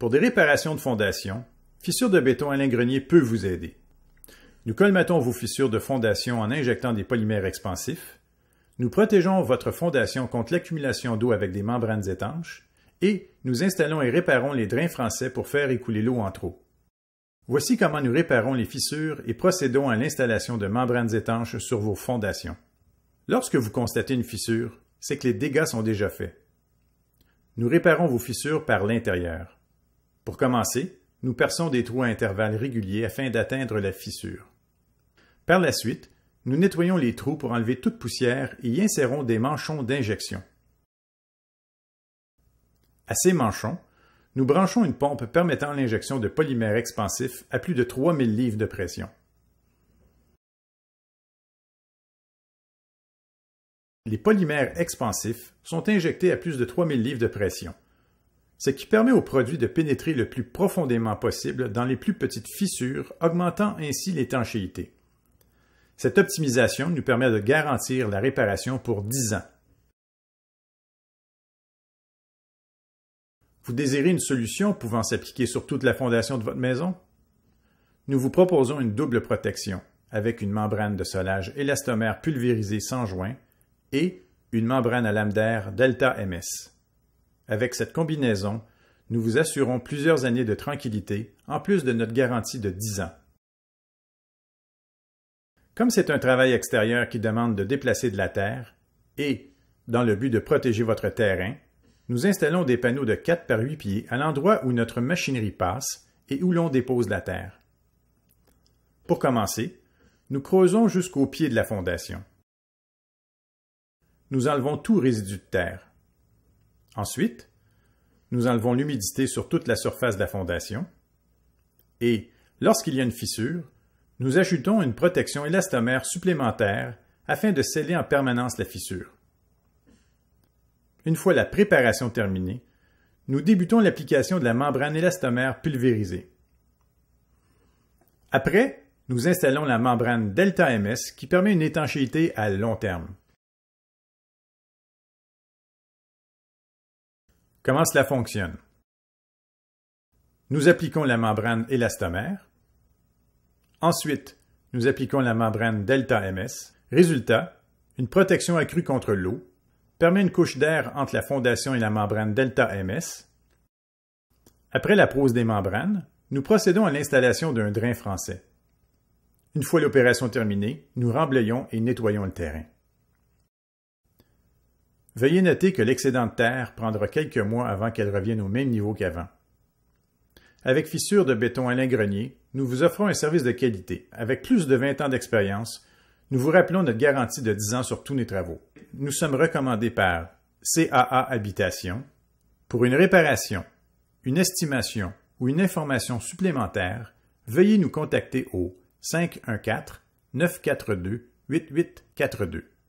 Pour des réparations de fondation, fissures de béton à l'ingrenier peut vous aider. Nous colmatons vos fissures de fondation en injectant des polymères expansifs. Nous protégeons votre fondation contre l'accumulation d'eau avec des membranes étanches et nous installons et réparons les drains français pour faire écouler l'eau en trop. Voici comment nous réparons les fissures et procédons à l'installation de membranes étanches sur vos fondations. Lorsque vous constatez une fissure, c'est que les dégâts sont déjà faits. Nous réparons vos fissures par l'intérieur. Pour commencer, nous perçons des trous à intervalles réguliers afin d'atteindre la fissure. Par la suite, nous nettoyons les trous pour enlever toute poussière et y insérons des manchons d'injection. À ces manchons, nous branchons une pompe permettant l'injection de polymères expansifs à plus de 3000 livres de pression. Les polymères expansifs sont injectés à plus de 3000 livres de pression, ce qui permet au produit de pénétrer le plus profondément possible dans les plus petites fissures, augmentant ainsi l'étanchéité. Cette optimisation nous permet de garantir la réparation pour 10 ans. Vous désirez une solution pouvant s'appliquer sur toute la fondation de votre maison? Nous vous proposons une double protection avec une membrane de solage élastomère pulvérisée sans joint et une membrane à lame d'air Delta MS. Avec cette combinaison, nous vous assurons plusieurs années de tranquillité, en plus de notre garantie de 10 ans. Comme c'est un travail extérieur qui demande de déplacer de la terre, et, dans le but de protéger votre terrain, nous installons des panneaux de 4 par 8 pieds à l'endroit où notre machinerie passe et où l'on dépose la terre. Pour commencer, nous creusons jusqu'au pied de la fondation. Nous enlevons tout résidu de terre. Ensuite, nous enlevons l'humidité sur toute la surface de la fondation. Et, lorsqu'il y a une fissure, nous ajoutons une protection élastomère supplémentaire afin de sceller en permanence la fissure. Une fois la préparation terminée, nous débutons l'application de la membrane élastomère pulvérisée. Après, nous installons la membrane delta MS qui permet une étanchéité à long terme. Comment cela fonctionne? Nous appliquons la membrane élastomère. Ensuite, nous appliquons la membrane delta MS. Résultat, une protection accrue contre l'eau permet une couche d'air entre la fondation et la membrane delta MS. Après la pose des membranes, nous procédons à l'installation d'un drain français. Une fois l'opération terminée, nous remblayons et nettoyons le terrain. Veuillez noter que l'excédent de terre prendra quelques mois avant qu'elle revienne au même niveau qu'avant. Avec Fissure de béton Alain Grenier, nous vous offrons un service de qualité. Avec plus de 20 ans d'expérience, nous vous rappelons notre garantie de 10 ans sur tous nos travaux. Nous sommes recommandés par CAA Habitation pour une réparation, une estimation ou une information supplémentaire. Veuillez nous contacter au 514 942 8842.